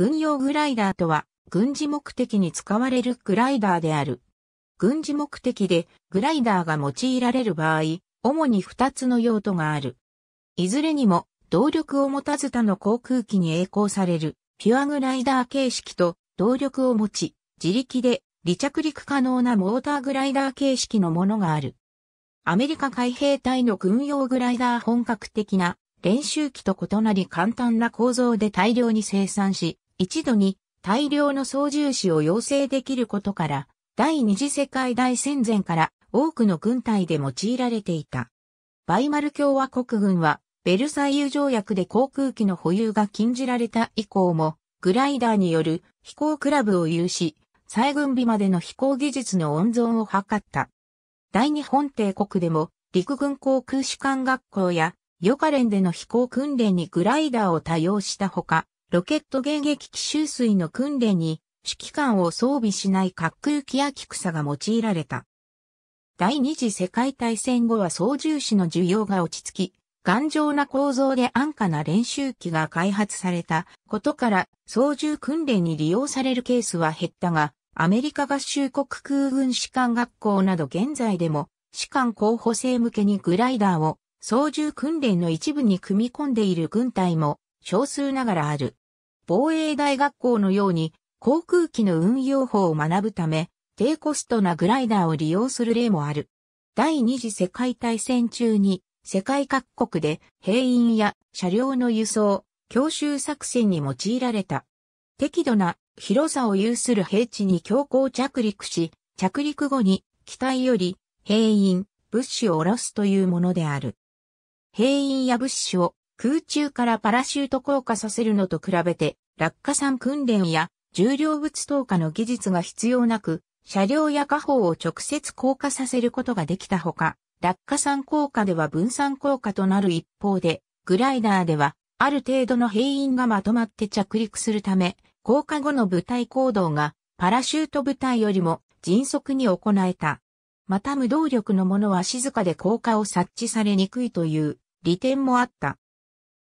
軍用グライダーとは、軍事目的に使われるグライダーである。軍事目的でグライダーが用いられる場合、主に2つの用途がある。いずれにも、動力を持たず他の航空機に栄光される、ピュアグライダー形式と、動力を持ち、自力で離着陸可能なモーターグライダー形式のものがある。アメリカ海兵隊の軍用グライダー本格的な練習機と異なり簡単な構造で大量に生産し、一度に大量の操縦士を養成できることから、第二次世界大戦前から多くの軍隊で用いられていた。バイマル共和国軍は、ベルサイユ条約で航空機の保有が禁じられた以降も、グライダーによる飛行クラブを有し、再軍備までの飛行技術の温存を図った。大日本帝国でも陸軍航空士官学校やヨカレンでの飛行訓練にグライダーを多用したほか、ロケット迎撃機周水の訓練に指揮官を装備しない滑空機や機草が用いられた。第二次世界大戦後は操縦士の需要が落ち着き、頑丈な構造で安価な練習機が開発されたことから操縦訓練に利用されるケースは減ったが、アメリカ合衆国空軍士官学校など現在でも士官候補生向けにグライダーを操縦訓練の一部に組み込んでいる軍隊も少数ながらある。防衛大学校のように航空機の運用法を学ぶため、低コストなグライダーを利用する例もある。第二次世界大戦中に世界各国で兵員や車両の輸送、強襲作戦に用いられた。適度な広さを有する平地に強行着陸し、着陸後に機体より兵員、物資を下ろすというものである。兵員や物資を空中からパラシュート降下させるのと比べて、落下傘訓練や重量物投下の技術が必要なく、車両や火砲を直接降下させることができたほか、落下傘降下では分散降下となる一方で、グライダーでは、ある程度の兵員がまとまって着陸するため、降下後の部隊行動が、パラシュート部隊よりも迅速に行えた。また無動力のものは静かで降下を察知されにくいという利点もあった。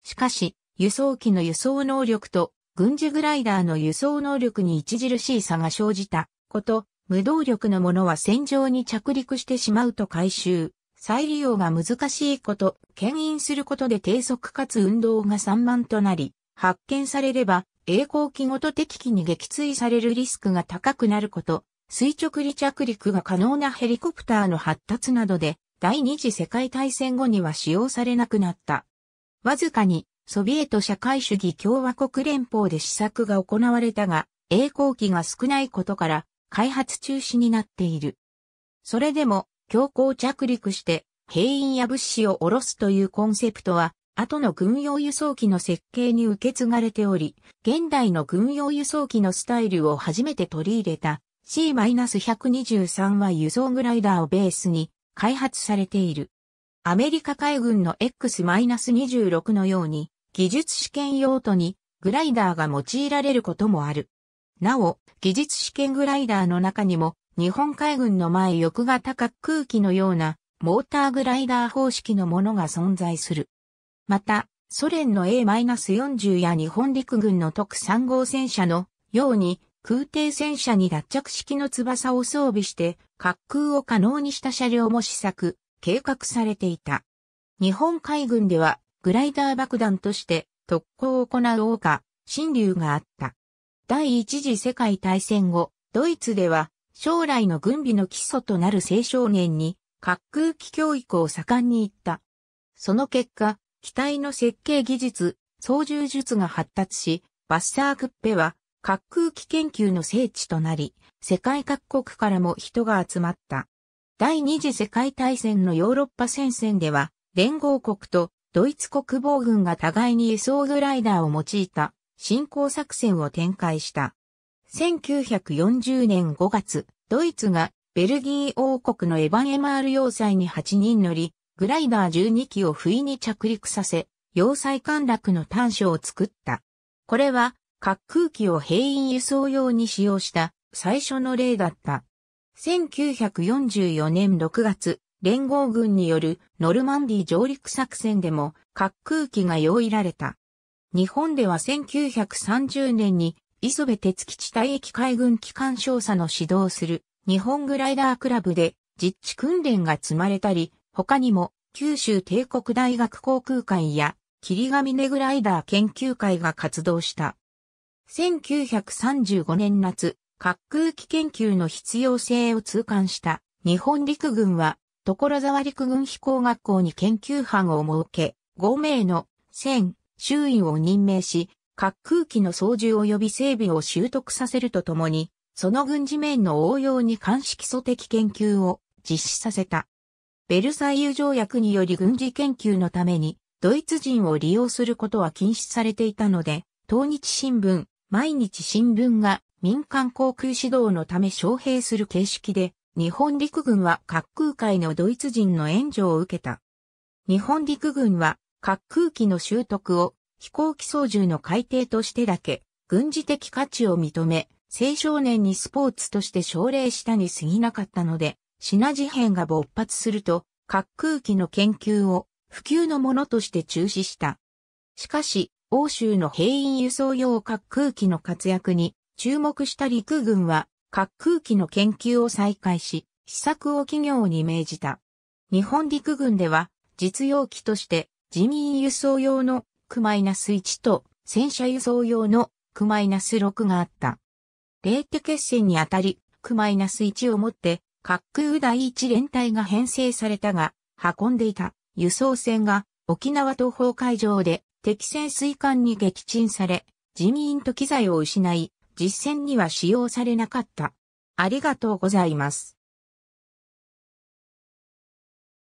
しかし、輸送機の輸送能力と軍事グライダーの輸送能力に著しい差が生じたこと、無動力のものは戦場に着陸してしまうと回収、再利用が難しいこと、牽引することで低速かつ運動が散漫となり、発見されれば、栄光機ごと敵機に撃墜されるリスクが高くなること、垂直離着陸が可能なヘリコプターの発達などで、第二次世界大戦後には使用されなくなった。わずかにソビエト社会主義共和国連邦で試作が行われたが、栄光機が少ないことから開発中止になっている。それでも強行着陸して兵員や物資を下ろすというコンセプトは、後の軍用輸送機の設計に受け継がれており、現代の軍用輸送機のスタイルを初めて取り入れた C-123 は輸送グライダーをベースに開発されている。アメリカ海軍の X-26 のように、技術試験用途にグライダーが用いられることもある。なお、技術試験グライダーの中にも、日本海軍の前翼が高空気のようなモーターグライダー方式のものが存在する。また、ソ連の A-40 や日本陸軍の特3号戦車のように空挺戦車に脱着式の翼を装備して滑空を可能にした車両も試作、計画されていた。日本海軍ではグライダー爆弾として特攻を行う王家、新竜があった。第一次世界大戦後、ドイツでは将来の軍備の基礎となる青少年に滑空機教育を盛んに行った。その結果、機体の設計技術、操縦術が発達し、バッサークッペは滑空機研究の聖地となり、世界各国からも人が集まった。第二次世界大戦のヨーロッパ戦線では、連合国とドイツ国防軍が互いに輸送グライダーを用いた進行作戦を展開した。1940年5月、ドイツがベルギー王国のエヴァン・エマール要塞に8人乗り、グライダー12機を不意に着陸させ、要塞陥落の短所を作った。これは、滑空機を兵員輸送用に使用した最初の例だった。1944年6月、連合軍によるノルマンディ上陸作戦でも滑空機が用いられた。日本では1930年に磯部鉄基地退駅海軍機関少佐の指導する日本グライダークラブで実地訓練が積まれたり、他にも九州帝国大学航空会や霧ヶ峰グライダー研究会が活動した。1935年夏、滑空機研究の必要性を痛感した日本陸軍は所沢陸軍飛行学校に研究班を設け、5名の戦、周囲を任命し、滑空機の操縦及び整備を習得させるとともに、その軍事面の応用に監視基礎的研究を実施させた。ベルサイユ条約により軍事研究のために、ドイツ人を利用することは禁止されていたので、当日新聞、毎日新聞が民間航空指導のため招聘する形式で、日本陸軍は滑空界のドイツ人の援助を受けた。日本陸軍は滑空機の習得を飛行機操縦の改定としてだけ軍事的価値を認め、青少年にスポーツとして奨励したに過ぎなかったので、品事変が勃発すると、滑空機の研究を普及のものとして中止した。しかし、欧州の兵員輸送用滑空機の活躍に注目した陸軍は、滑空機の研究を再開し、試作を企業に命じた。日本陸軍では、実用機として、人民輸送用のク -1 と戦車輸送用のク -6 があった。レーテ決戦にあたり、ク -1 をもって、滑空第一連隊が編成されたが、運んでいた輸送船が沖縄東方海上で敵潜水艦に撃沈され、人員と機材を失い、実戦には使用されなかった。ありがとうございます。